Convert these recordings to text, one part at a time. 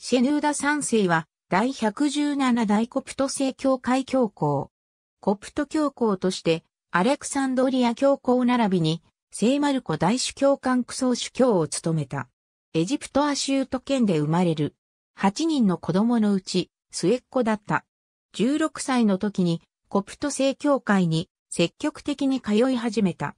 シェヌーダ三世は、第117代コプト正教会教皇。コプト教皇として、アレクサンドリア教皇並びに、聖マルコ大主教官クソ主教を務めた。エジプトアシュート県で生まれる。8人の子供のうち、末っ子だった。16歳の時に、コプト正教会に積極的に通い始めた。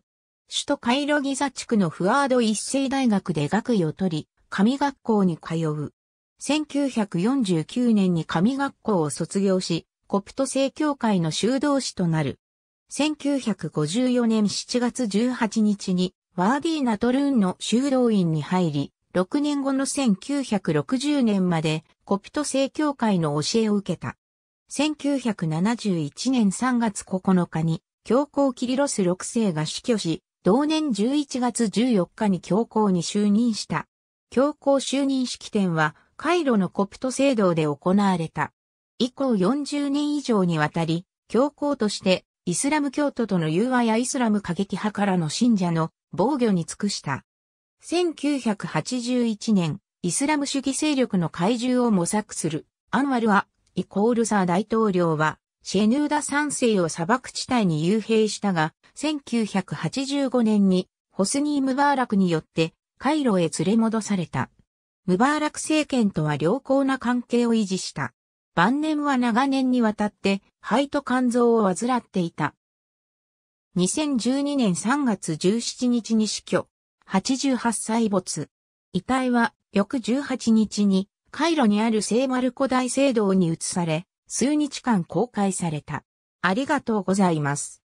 首都カイロギザ地区のフワード一世大学で学位を取り、神学校に通う。1949年に神学校を卒業し、コプト正教会の修道士となる。1954年7月18日にワーディーナトルーンの修道院に入り、6年後の1960年までコプト正教会の教えを受けた。1971年3月9日に教皇キリロス6世が死去し、同年11月14日に教皇に就任した。教皇就任式典はカイロのコプト聖堂で行われた。以降40年以上にわたり、教皇としてイスラム教徒との融和やイスラム過激派からの信者の防御に尽くした。1981年、イスラム主義勢力の怪獣を模索するアンワルは、イコールサー大統領は、シェヌーダ三世を砂漠地帯に幽閉したが、1985年にホスニー・ムバーラクによってカイロへ連れ戻された。ムバーラク政権とは良好な関係を維持した。晩年は長年にわたって肺と肝臓を患っていた。2012年3月17日に死去。88歳没。遺体は翌18日にカイロにある聖マルコ大聖堂に移され、数日間公開された。ありがとうございます。